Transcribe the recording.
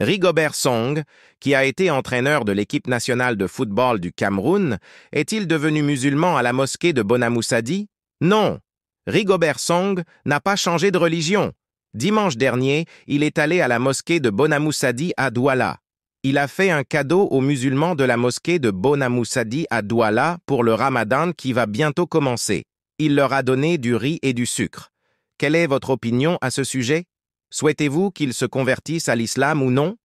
Rigobert Song, qui a été entraîneur de l'équipe nationale de football du Cameroun, est-il devenu musulman à la mosquée de Bonamoussadi Non. Rigobert Song n'a pas changé de religion. Dimanche dernier, il est allé à la mosquée de Bonamoussadi à Douala. Il a fait un cadeau aux musulmans de la mosquée de Bonamoussadi à Douala pour le ramadan qui va bientôt commencer. Il leur a donné du riz et du sucre. Quelle est votre opinion à ce sujet Souhaitez-vous qu'ils se convertissent à l'islam ou non